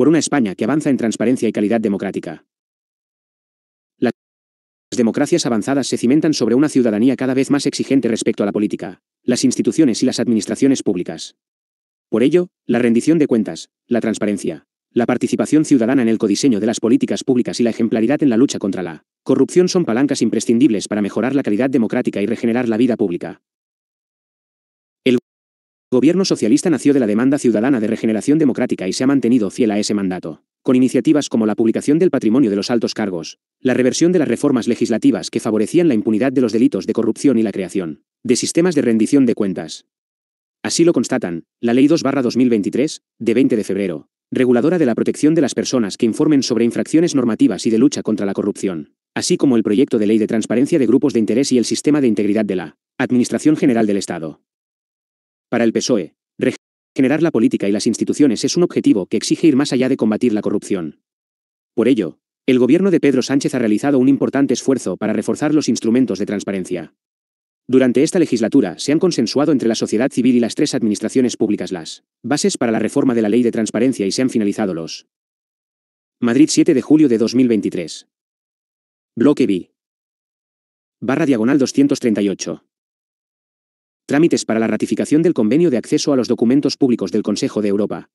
por una España que avanza en transparencia y calidad democrática. Las democracias avanzadas se cimentan sobre una ciudadanía cada vez más exigente respecto a la política, las instituciones y las administraciones públicas. Por ello, la rendición de cuentas, la transparencia, la participación ciudadana en el codiseño de las políticas públicas y la ejemplaridad en la lucha contra la corrupción son palancas imprescindibles para mejorar la calidad democrática y regenerar la vida pública gobierno socialista nació de la demanda ciudadana de regeneración democrática y se ha mantenido fiel a ese mandato, con iniciativas como la publicación del patrimonio de los altos cargos, la reversión de las reformas legislativas que favorecían la impunidad de los delitos de corrupción y la creación de sistemas de rendición de cuentas. Así lo constatan, la Ley 2-2023, de 20 de febrero, reguladora de la protección de las personas que informen sobre infracciones normativas y de lucha contra la corrupción, así como el proyecto de ley de transparencia de grupos de interés y el sistema de integridad de la Administración General del Estado. Para el PSOE, regenerar la política y las instituciones es un objetivo que exige ir más allá de combatir la corrupción. Por ello, el gobierno de Pedro Sánchez ha realizado un importante esfuerzo para reforzar los instrumentos de transparencia. Durante esta legislatura se han consensuado entre la sociedad civil y las tres administraciones públicas las bases para la reforma de la ley de transparencia y se han finalizado los. Madrid 7 de julio de 2023. Bloque B. Barra diagonal 238. Trámites para la ratificación del Convenio de Acceso a los Documentos Públicos del Consejo de Europa.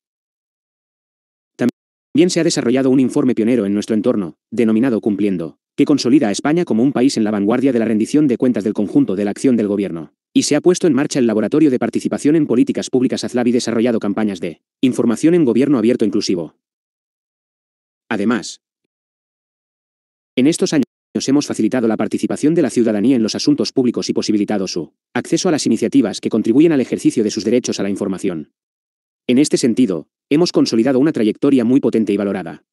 También se ha desarrollado un informe pionero en nuestro entorno, denominado Cumpliendo, que consolida a España como un país en la vanguardia de la rendición de cuentas del conjunto de la acción del Gobierno. Y se ha puesto en marcha el Laboratorio de Participación en Políticas Públicas y desarrollado campañas de información en gobierno abierto inclusivo. Además, en estos años, hemos facilitado la participación de la ciudadanía en los asuntos públicos y posibilitado su acceso a las iniciativas que contribuyen al ejercicio de sus derechos a la información. En este sentido, hemos consolidado una trayectoria muy potente y valorada.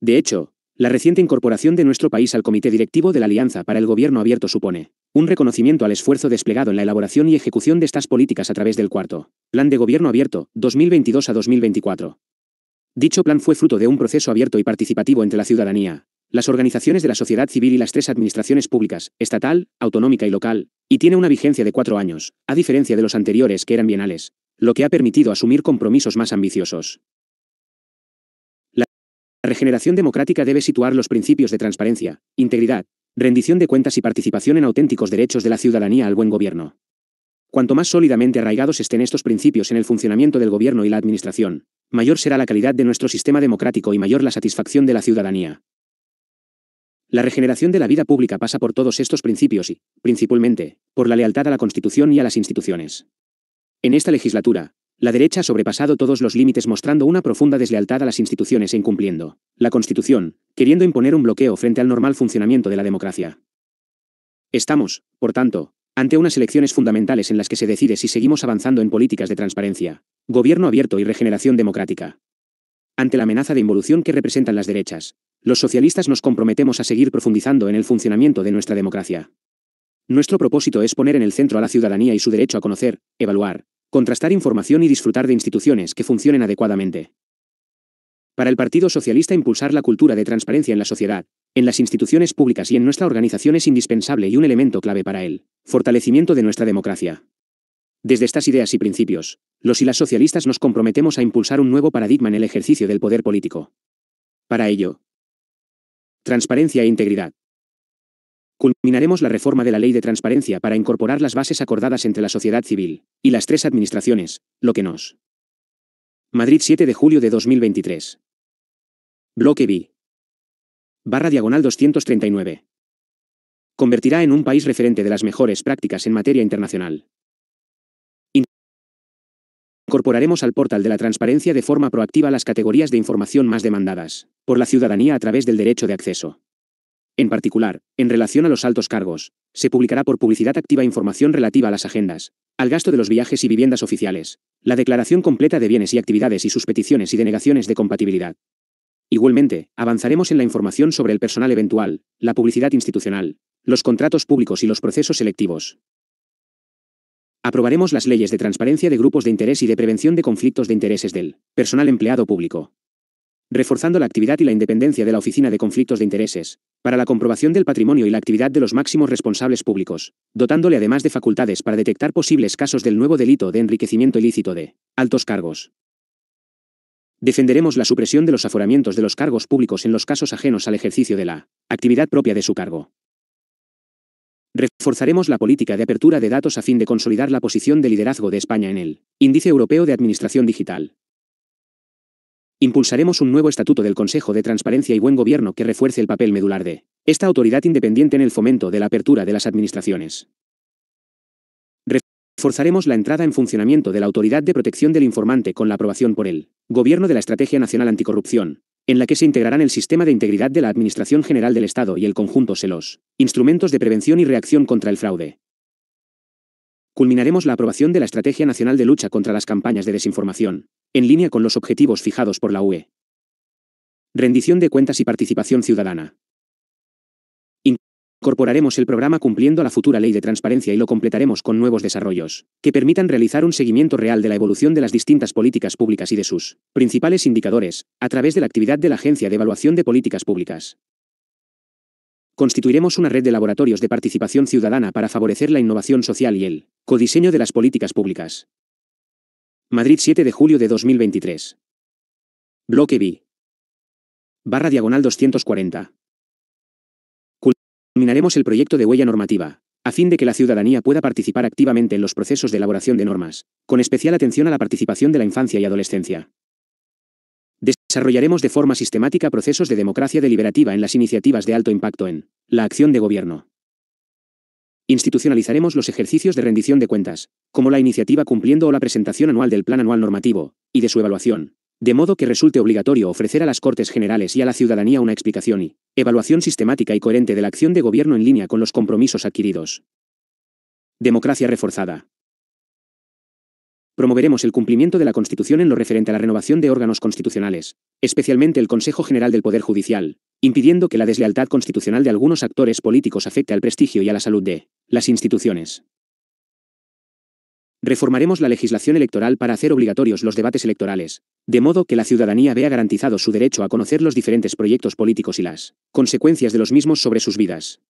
De hecho, la reciente incorporación de nuestro país al Comité Directivo de la Alianza para el Gobierno Abierto supone un reconocimiento al esfuerzo desplegado en la elaboración y ejecución de estas políticas a través del cuarto Plan de Gobierno Abierto 2022 a 2024. Dicho plan fue fruto de un proceso abierto y participativo entre la ciudadanía, las organizaciones de la sociedad civil y las tres administraciones públicas, estatal, autonómica y local, y tiene una vigencia de cuatro años, a diferencia de los anteriores que eran bienales, lo que ha permitido asumir compromisos más ambiciosos. La regeneración democrática debe situar los principios de transparencia, integridad, rendición de cuentas y participación en auténticos derechos de la ciudadanía al buen gobierno. Cuanto más sólidamente arraigados estén estos principios en el funcionamiento del gobierno y la administración, mayor será la calidad de nuestro sistema democrático y mayor la satisfacción de la ciudadanía. La regeneración de la vida pública pasa por todos estos principios y, principalmente, por la lealtad a la Constitución y a las instituciones. En esta legislatura, la derecha ha sobrepasado todos los límites mostrando una profunda deslealtad a las instituciones e incumpliendo la Constitución, queriendo imponer un bloqueo frente al normal funcionamiento de la democracia. Estamos, por tanto, ante unas elecciones fundamentales en las que se decide si seguimos avanzando en políticas de transparencia, gobierno abierto y regeneración democrática. Ante la amenaza de involución que representan las derechas, los socialistas nos comprometemos a seguir profundizando en el funcionamiento de nuestra democracia. Nuestro propósito es poner en el centro a la ciudadanía y su derecho a conocer, evaluar, contrastar información y disfrutar de instituciones que funcionen adecuadamente. Para el Partido Socialista impulsar la cultura de transparencia en la sociedad, en las instituciones públicas y en nuestra organización es indispensable y un elemento clave para el fortalecimiento de nuestra democracia. Desde estas ideas y principios, los y las socialistas nos comprometemos a impulsar un nuevo paradigma en el ejercicio del poder político. Para ello, Transparencia e integridad. Culminaremos la reforma de la ley de transparencia para incorporar las bases acordadas entre la sociedad civil y las tres administraciones, lo que nos. Madrid 7 de julio de 2023. Bloque B. Barra diagonal 239. Convertirá en un país referente de las mejores prácticas en materia internacional. Incorporaremos al portal de la transparencia de forma proactiva las categorías de información más demandadas por la ciudadanía a través del derecho de acceso. En particular, en relación a los altos cargos, se publicará por publicidad activa información relativa a las agendas, al gasto de los viajes y viviendas oficiales, la declaración completa de bienes y actividades y sus peticiones y denegaciones de compatibilidad. Igualmente, avanzaremos en la información sobre el personal eventual, la publicidad institucional, los contratos públicos y los procesos selectivos. Aprobaremos las leyes de transparencia de grupos de interés y de prevención de conflictos de intereses del personal empleado público. Reforzando la actividad y la independencia de la Oficina de Conflictos de Intereses, para la comprobación del patrimonio y la actividad de los máximos responsables públicos, dotándole además de facultades para detectar posibles casos del nuevo delito de enriquecimiento ilícito de altos cargos. Defenderemos la supresión de los aforamientos de los cargos públicos en los casos ajenos al ejercicio de la actividad propia de su cargo, Reforzaremos la política de apertura de datos a fin de consolidar la posición de liderazgo de España en el Índice Europeo de Administración Digital. Impulsaremos un nuevo estatuto del Consejo de Transparencia y Buen Gobierno que refuerce el papel medular de esta autoridad independiente en el fomento de la apertura de las administraciones. Reforzaremos la entrada en funcionamiento de la Autoridad de Protección del Informante con la aprobación por el Gobierno de la Estrategia Nacional Anticorrupción, en la que se integrarán el sistema de integridad de la Administración General del Estado y el conjunto SELOS, instrumentos de prevención y reacción contra el fraude. Culminaremos la aprobación de la Estrategia Nacional de Lucha contra las Campañas de Desinformación, en línea con los objetivos fijados por la UE. Rendición de cuentas y participación ciudadana. Incorporaremos el programa cumpliendo la futura ley de transparencia y lo completaremos con nuevos desarrollos, que permitan realizar un seguimiento real de la evolución de las distintas políticas públicas y de sus principales indicadores, a través de la actividad de la Agencia de Evaluación de Políticas Públicas. Constituiremos una red de laboratorios de participación ciudadana para favorecer la innovación social y el codiseño de las políticas públicas. Madrid 7 de julio de 2023. Bloque B. Barra diagonal 240. Minaremos el proyecto de huella normativa, a fin de que la ciudadanía pueda participar activamente en los procesos de elaboración de normas, con especial atención a la participación de la infancia y adolescencia. Desarrollaremos de forma sistemática procesos de democracia deliberativa en las iniciativas de alto impacto en la acción de gobierno. Institucionalizaremos los ejercicios de rendición de cuentas, como la iniciativa cumpliendo o la presentación anual del Plan Anual Normativo, y de su evaluación, de modo que resulte obligatorio ofrecer a las Cortes Generales y a la ciudadanía una explicación y evaluación sistemática y coherente de la acción de gobierno en línea con los compromisos adquiridos. Democracia reforzada. Promoveremos el cumplimiento de la Constitución en lo referente a la renovación de órganos constitucionales, especialmente el Consejo General del Poder Judicial, impidiendo que la deslealtad constitucional de algunos actores políticos afecte al prestigio y a la salud de las instituciones. Reformaremos la legislación electoral para hacer obligatorios los debates electorales, de modo que la ciudadanía vea garantizado su derecho a conocer los diferentes proyectos políticos y las consecuencias de los mismos sobre sus vidas.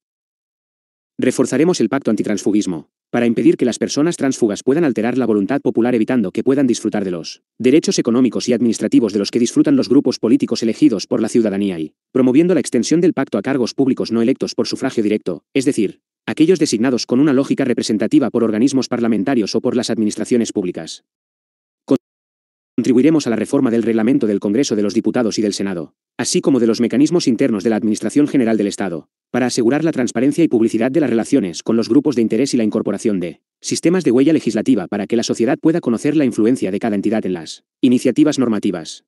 Reforzaremos el pacto antitransfugismo, para impedir que las personas transfugas puedan alterar la voluntad popular evitando que puedan disfrutar de los derechos económicos y administrativos de los que disfrutan los grupos políticos elegidos por la ciudadanía y promoviendo la extensión del pacto a cargos públicos no electos por sufragio directo, es decir, aquellos designados con una lógica representativa por organismos parlamentarios o por las administraciones públicas. Contribuiremos a la reforma del reglamento del Congreso de los Diputados y del Senado, así como de los mecanismos internos de la Administración General del Estado, para asegurar la transparencia y publicidad de las relaciones con los grupos de interés y la incorporación de sistemas de huella legislativa para que la sociedad pueda conocer la influencia de cada entidad en las iniciativas normativas.